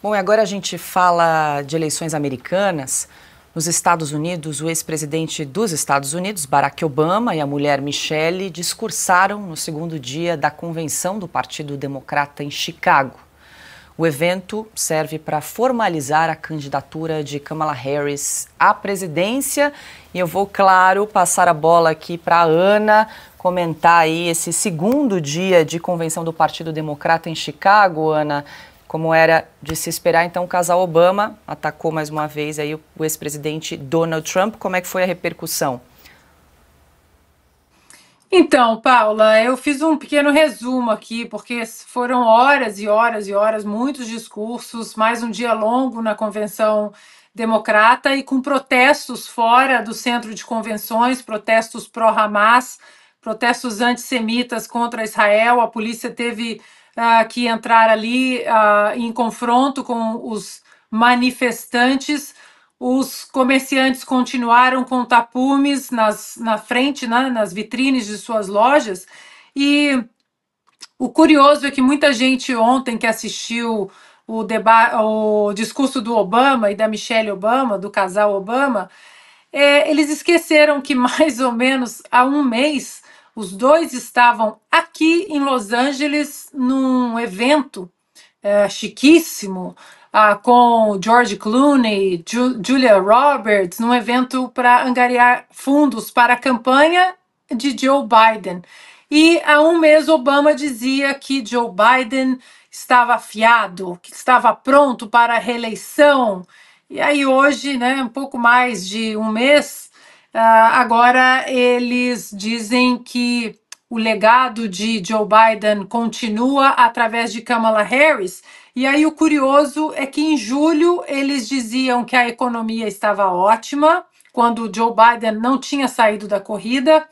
Bom, e agora a gente fala de eleições americanas. Nos Estados Unidos, o ex-presidente dos Estados Unidos, Barack Obama, e a mulher Michelle discursaram no segundo dia da convenção do Partido Democrata em Chicago. O evento serve para formalizar a candidatura de Kamala Harris à presidência. E eu vou, claro, passar a bola aqui para a Ana comentar aí esse segundo dia de convenção do Partido Democrata em Chicago, Ana como era de se esperar, então o casal Obama atacou mais uma vez aí o ex-presidente Donald Trump. Como é que foi a repercussão? Então, Paula, eu fiz um pequeno resumo aqui, porque foram horas e horas e horas, muitos discursos, mais um dia longo na convenção democrata e com protestos fora do centro de convenções, protestos pró-Hamas, protestos antissemitas contra Israel, a polícia teve uh, que entrar ali uh, em confronto com os manifestantes. Os comerciantes continuaram com tapumes nas, na frente, né, nas vitrines de suas lojas. E o curioso é que muita gente ontem que assistiu o, o discurso do Obama e da Michelle Obama, do casal Obama, é, eles esqueceram que mais ou menos há um mês os dois estavam aqui em Los Angeles num evento é, chiquíssimo ah, com George Clooney, Ju Julia Roberts, num evento para angariar fundos para a campanha de Joe Biden. E há um mês Obama dizia que Joe Biden estava afiado, que estava pronto para a reeleição. E aí hoje, né, um pouco mais de um mês ah, agora eles dizem que o legado de Joe Biden continua através de Kamala Harris. E aí o curioso é que em julho eles diziam que a economia estava ótima, quando Joe Biden não tinha saído da corrida.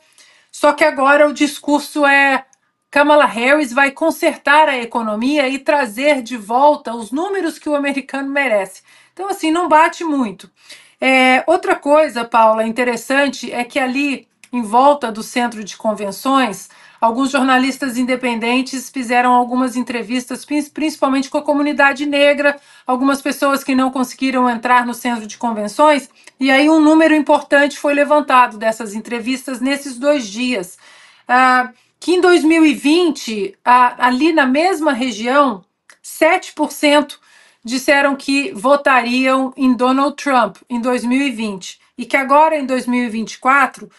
Só que agora o discurso é Kamala Harris vai consertar a economia e trazer de volta os números que o americano merece. Então assim, não bate muito. É, outra coisa, Paula, interessante é que ali em volta do centro de convenções, alguns jornalistas independentes fizeram algumas entrevistas, principalmente com a comunidade negra, algumas pessoas que não conseguiram entrar no centro de convenções, e aí um número importante foi levantado dessas entrevistas nesses dois dias. Ah, que em 2020, ah, ali na mesma região, 7% disseram que votariam em Donald Trump em 2020 e que agora em 2024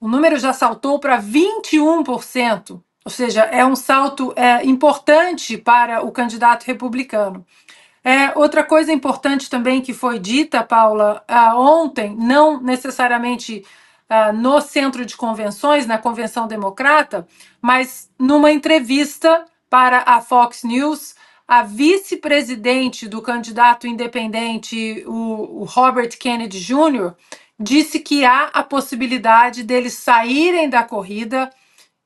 o número já saltou para 21%, ou seja, é um salto é, importante para o candidato republicano. É, outra coisa importante também que foi dita, Paula, ah, ontem, não necessariamente ah, no centro de convenções, na convenção democrata, mas numa entrevista para a Fox News, a vice-presidente do candidato independente, o, o Robert Kennedy Jr., disse que há a possibilidade deles saírem da corrida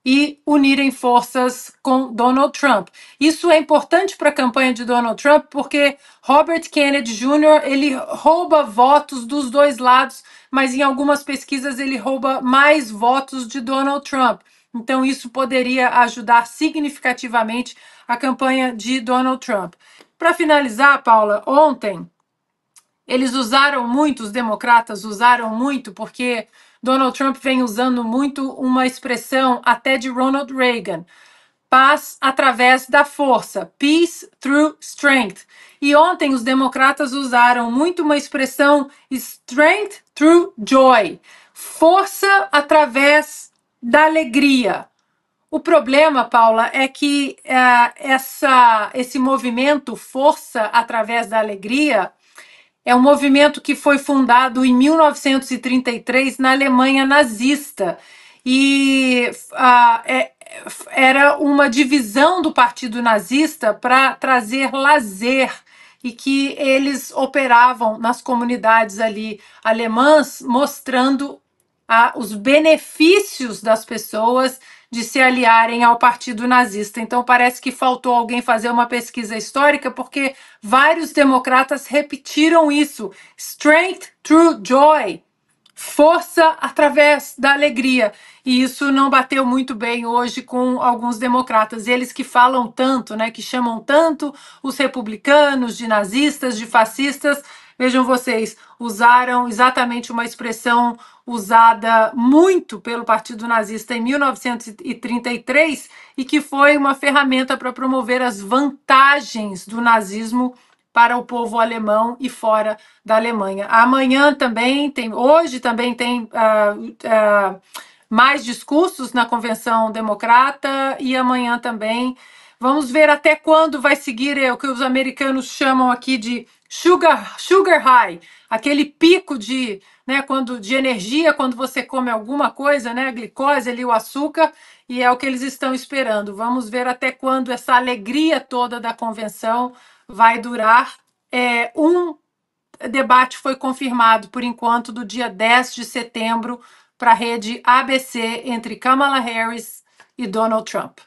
e unirem forças com Donald Trump. Isso é importante para a campanha de Donald Trump porque Robert Kennedy Jr. ele rouba votos dos dois lados, mas em algumas pesquisas ele rouba mais votos de Donald Trump. Então, isso poderia ajudar significativamente a campanha de Donald Trump. Para finalizar, Paula, ontem eles usaram muito, os democratas usaram muito, porque Donald Trump vem usando muito uma expressão até de Ronald Reagan paz através da força, peace through strength. E ontem os democratas usaram muito uma expressão strength through joy, força através da alegria. O problema, Paula, é que eh, essa, esse movimento Força através da Alegria é um movimento que foi fundado em 1933 na Alemanha nazista e uh, é, era uma divisão do Partido Nazista para trazer lazer e que eles operavam nas comunidades ali alemãs, mostrando a, os benefícios das pessoas de se aliarem ao partido nazista. Então parece que faltou alguém fazer uma pesquisa histórica, porque vários democratas repetiram isso: strength through joy, força através da alegria. E isso não bateu muito bem hoje com alguns democratas, eles que falam tanto, né, que chamam tanto os republicanos de nazistas, de fascistas. Vejam vocês, usaram exatamente uma expressão usada muito pelo Partido Nazista em 1933 e que foi uma ferramenta para promover as vantagens do nazismo para o povo alemão e fora da Alemanha. Amanhã também tem, hoje também tem uh, uh, mais discursos na Convenção Democrata e amanhã também. Vamos ver até quando vai seguir é, o que os americanos chamam aqui de sugar, sugar high, aquele pico de né? Quando de energia, quando você come alguma coisa, né? A glicose ali, o açúcar, e é o que eles estão esperando. Vamos ver até quando essa alegria toda da convenção vai durar. É, um debate foi confirmado por enquanto do dia 10 de setembro para a rede ABC entre Kamala Harris e Donald Trump.